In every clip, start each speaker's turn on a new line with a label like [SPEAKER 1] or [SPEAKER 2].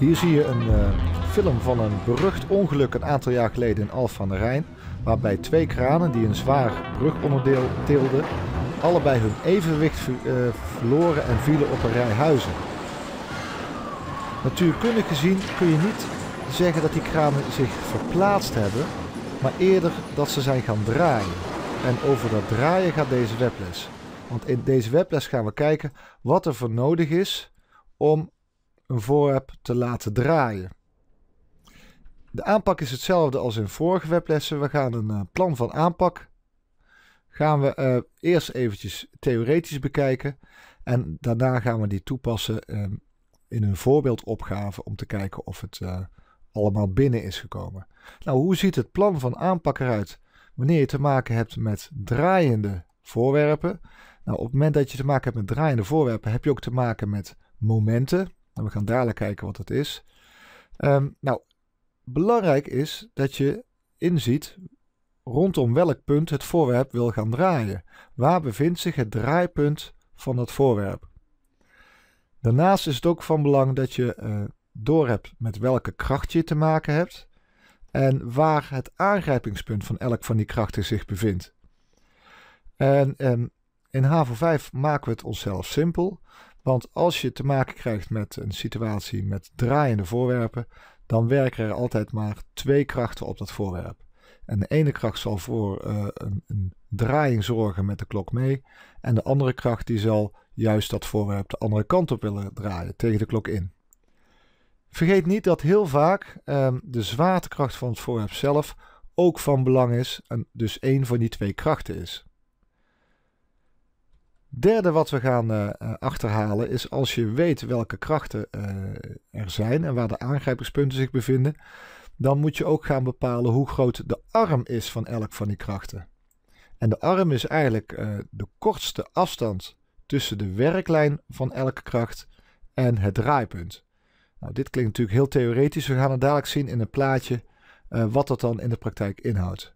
[SPEAKER 1] Hier zie je een eh, film van een berucht ongeluk een aantal jaar geleden in Alphen aan de Rijn. Waarbij twee kranen die een zwaar brugonderdeel tilden, allebei hun evenwicht eh, verloren en vielen op een rij huizen. Natuurkundig gezien kun je niet zeggen dat die kranen zich verplaatst hebben, maar eerder dat ze zijn gaan draaien. En over dat draaien gaat deze webles. Want in deze webles gaan we kijken wat er voor nodig is om een voorwerp te laten draaien. De aanpak is hetzelfde als in vorige weblessen. We gaan een eh, plan van aanpak gaan we eh, eerst eventjes theoretisch bekijken en daarna gaan we die toepassen ehm, in een voorbeeldopgave om te kijken of het eh, allemaal binnen is gekomen. Nou, hoe ziet het plan van aanpak eruit wanneer je te maken hebt met draaiende voorwerpen? Nou, op het moment dat je te maken hebt met draaiende voorwerpen heb je ook te maken met momenten we gaan dadelijk kijken wat dat is. Ehm, nou, belangrijk is dat je inziet rondom welk punt het voorwerp wil gaan draaien. Waar bevindt zich het draaipunt van het voorwerp? Daarnaast is het ook van belang dat je uh, eh, doorhebt met welke kracht je te maken hebt en waar het aangrijpingspunt van elk van die krachten zich bevindt. En, en ehm, in hvo 5 maken we het onszelf simpel. Want als je te maken krijgt met een situatie met draaiende voorwerpen, dan werken er altijd maar twee krachten op dat voorwerp. En de ene kracht zal voor eh, een, een, draaiing zorgen met de klok mee. En de andere kracht die zal juist dat voorwerp de andere kant op willen draaien, tegen de klok in. Vergeet niet dat heel vaak ehm, de zwaartekracht van het voorwerp zelf ook van belang is en dus één van die twee krachten is. Derde wat we gaan eh, eh, achterhalen is als je weet welke krachten eh, er zijn en waar de aangrijpingspunten zich bevinden, dan moet je ook gaan bepalen hoe groot de arm is van elk van die krachten. En de arm is eigenlijk de kortste afstand tussen de werklijn van elke kracht en het draaipunt. Nou, dit klinkt natuurlijk heel theoretisch. We gaan het dadelijk zien in een plaatje wat dat dan in de praktijk inhoudt.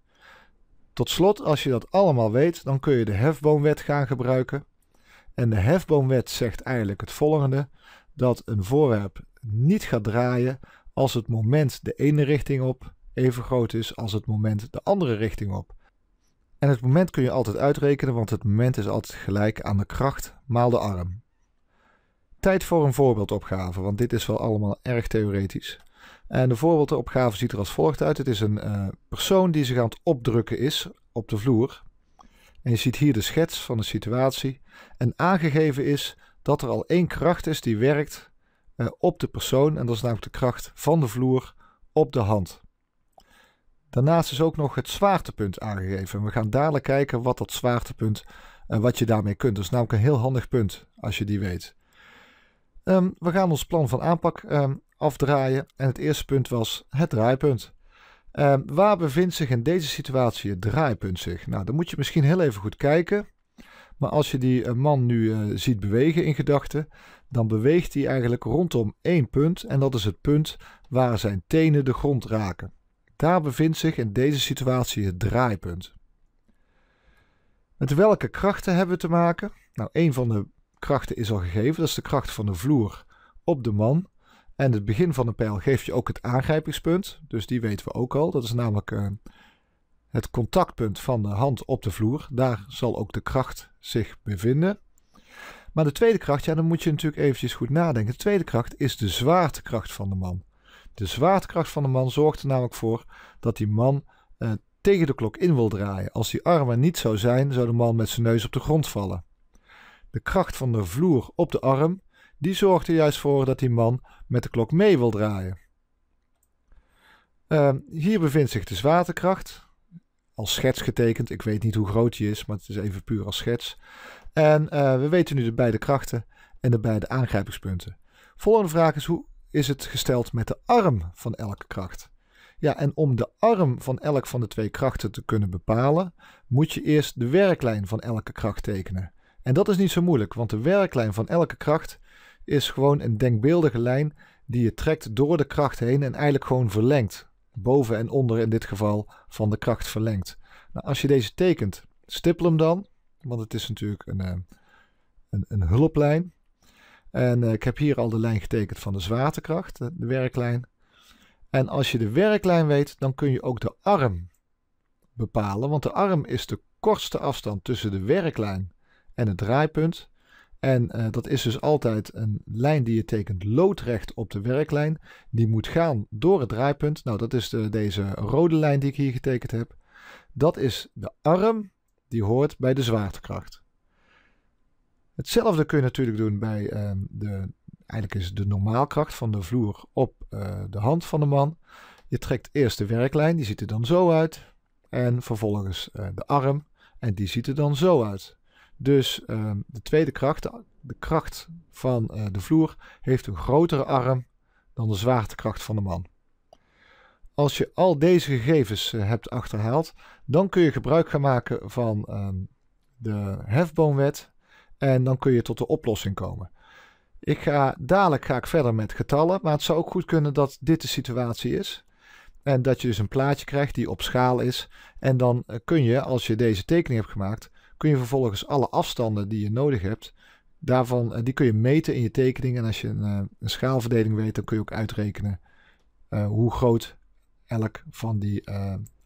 [SPEAKER 1] Tot slot, als je dat allemaal weet, dan kun je de hefboomwet gaan gebruiken. En de hefboomwet zegt eigenlijk het volgende: dat een voorwerp niet gaat draaien als het moment de ene richting op even groot is als het moment de andere richting op. En het moment kun je altijd uitrekenen, want het moment is altijd gelijk aan de kracht maal de arm. Tijd voor een voorbeeldopgave, want dit is wel allemaal erg theoretisch. En de voorbeeldopgave ziet er als volgt uit. Het is een eh, persoon die zich aan het opdrukken is op de vloer. En je ziet hier de schets van de situatie. En aangegeven is dat er al één kracht is die werkt eh, op de persoon. En dat is namelijk de kracht van de vloer op de hand. Daarnaast is ook nog het zwaartepunt aangegeven. We gaan dadelijk kijken wat dat zwaartepunt, en eh, wat je daarmee kunt. Dat is namelijk een heel handig punt als je die weet. Ehm, we gaan ons plan van aanpak ehm, afdraaien. En het eerste punt was het draaipunt. Ehm, waar bevindt zich in deze situatie het draaipunt zich? Nou, dan moet je misschien heel even goed kijken. Maar als je die eh, man nu eh, ziet bewegen in gedachten, dan beweegt hij eigenlijk rondom één punt. En dat is het punt waar zijn tenen de grond raken. Daar bevindt zich in deze situatie het draaipunt. Met welke krachten hebben we te maken? Nou, een van de krachten is al gegeven, dat is de kracht van de vloer op de man. En het begin van de pijl geeft je ook het aangrijpingspunt. Dus die weten we ook al. Dat is namelijk eh, het contactpunt van de hand op de vloer. Daar zal ook de kracht zich bevinden. Maar de tweede kracht, ja, dan moet je natuurlijk eventjes goed nadenken. De tweede kracht is de zwaartekracht van de man. De zwaartekracht van de man zorgt er namelijk voor dat die man eh, tegen de klok in wil draaien. Als die armen niet zou zijn, zou de man met zijn neus op de grond vallen. De kracht van de vloer op de arm die zorgde juist voor dat die man met de klok mee wil draaien. Ehm, hier bevindt zich de dus zwaartekracht. Als schets getekend. Ik weet niet hoe groot die is, maar het is even puur als schets. En eh, we weten nu de beide krachten en de beide aangrijpingspunten. Volgende vraag is hoe is het gesteld met de arm van elke kracht? Ja, en om de arm van elk van de twee krachten te kunnen bepalen, moet je eerst de werklijn van elke kracht tekenen. En dat is niet zo moeilijk, want de werklijn van elke kracht is gewoon een denkbeeldige lijn die je trekt door de kracht heen en eigenlijk gewoon verlengt. Boven en onder in dit geval van de kracht verlengt. Nou, als je deze tekent, stippel hem dan, want het is natuurlijk een, eh, een, een hulplijn. En eh, ik heb hier al de lijn getekend van de zwaartekracht, eh, de werklijn. En als je de werklijn weet, dan kun je ook de arm bepalen. Want de arm is de kortste afstand tussen de werklijn en het draaipunt. En eh, dat is dus altijd een lijn die je tekent loodrecht op de werklijn. Die moet gaan door het draaipunt. Nou, dat is de, deze rode lijn die ik hier getekend heb. Dat is de arm, die hoort bij de zwaartekracht. Hetzelfde kun je natuurlijk doen bij ehm, de, eigenlijk is de normaalkracht van de vloer op eh, de hand van de man. Je trekt eerst de werklijn, die ziet er dan zo uit. En vervolgens eh, de arm, en die ziet er dan zo uit. Dus ehm, de tweede kracht, de kracht van eh, de vloer, heeft een grotere arm dan de zwaartekracht van de man. Als je al deze gegevens eh, hebt achterhaald, dan kun je gebruik gaan maken van ehm, de hefboomwet en dan kun je tot de oplossing komen. Ik ga, dadelijk ga ik verder met getallen, maar het zou ook goed kunnen dat dit de situatie is. En dat je dus een plaatje krijgt die op schaal is. En dan eh, kun je, als je deze tekening hebt gemaakt, kun je vervolgens alle afstanden die je nodig hebt, daarvan, eh, die kun je meten in je tekening. En als je een, eh, een schaalverdeling weet, dan kun je ook uitrekenen eh, hoe groot elk van die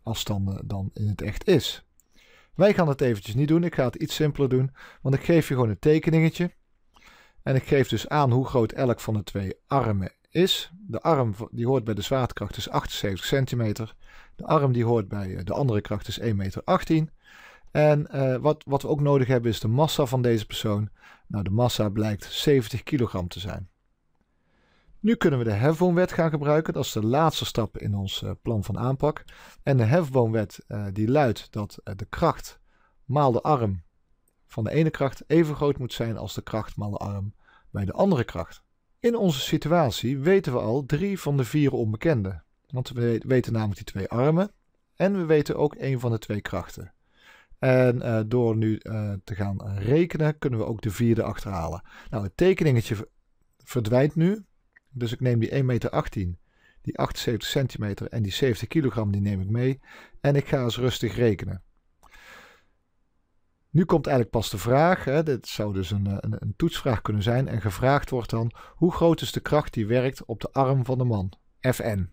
[SPEAKER 1] afstanden dan in het echt is. Wij gaan het eventjes niet doen. Ik ga het iets simpeler doen. Want ik geef je gewoon een tekeningetje. En ik geef dus aan hoe groot elk van de twee armen is. De arm die hoort bij de zwaartekracht is dus 78 centimeter. De arm die hoort bij de andere kracht is dus 1,18 meter. En eh, wat, wat we ook nodig hebben is de massa van deze persoon. Nou, de massa blijkt 70 kilogram te zijn. Nu kunnen we de hefboomwet gaan gebruiken. Dat is de laatste stap in ons eh, plan van aanpak. En de hefboomwet eh, die luidt dat de kracht maal de arm van de ene kracht even groot moet zijn als de kracht maal de arm bij de andere kracht. In onze situatie weten we al drie van de vier onbekenden. Want we weten namelijk die twee armen en we weten ook één van de twee krachten. En eh, door nu eh, te gaan rekenen kunnen we ook de vierde achterhalen. Nou, het tekeningetje verdwijnt nu. Dus ik neem die 1,18 meter, 18, die 78 centimeter en die 70 kilogram die neem ik mee. En ik ga eens rustig rekenen. Nu komt eigenlijk pas de vraag, hè, dit zou dus een, eh, een, een toetsvraag kunnen zijn. En gevraagd wordt dan, hoe groot is de kracht die werkt op de arm van de man? Fn.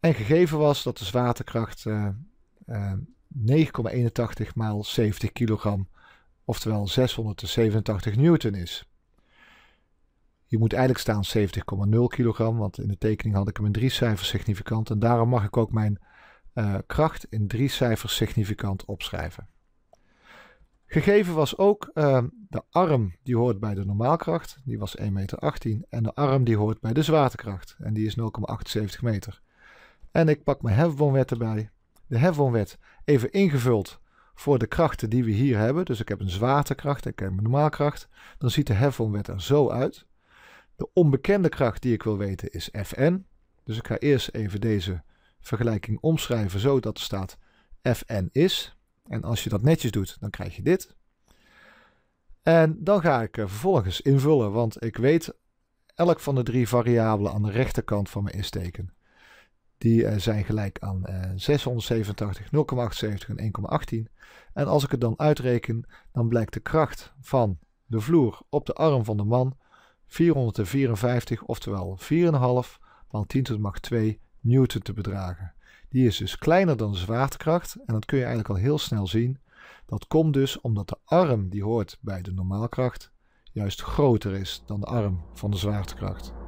[SPEAKER 1] En gegeven was dat de zwaartekracht... 9,81 maal 70 kilogram, oftewel 687 newton is. Je moet eigenlijk staan 70,0 kilogram, want in de tekening had ik hem in drie cijfers significant. En daarom mag ik ook mijn eh, kracht in drie cijfers significant opschrijven. Gegeven was ook eh, de arm die hoort bij de normaalkracht, die was 1,18 meter. En de arm die hoort bij de zwaartekracht, en die is 0,78 meter. En ik pak mijn hefboomwet erbij de hefboomwet even ingevuld voor de krachten die we hier hebben. Dus ik heb een zwaartekracht, ik heb een normaalkracht. Dan ziet de hefboomwet er zo uit. De onbekende kracht die ik wil weten is Fn. Dus ik ga eerst even deze vergelijking omschrijven zodat er staat Fn is. En als je dat netjes doet, dan krijg je dit. En dan ga ik vervolgens invullen, want ik weet elk van de drie variabelen aan de rechterkant van mijn insteken. Die eh, zijn gelijk aan 687, eh, 0,78 en 1,18. En als ik het dan uitreken, dan blijkt de kracht van de vloer op de arm van de man 454, oftewel 4,5 van 10 tot de macht 2 newton te bedragen. Die is dus kleiner dan de zwaartekracht en dat kun je eigenlijk al heel snel zien. Dat komt dus omdat de arm die hoort bij de normaalkracht juist groter is dan de arm van de zwaartekracht.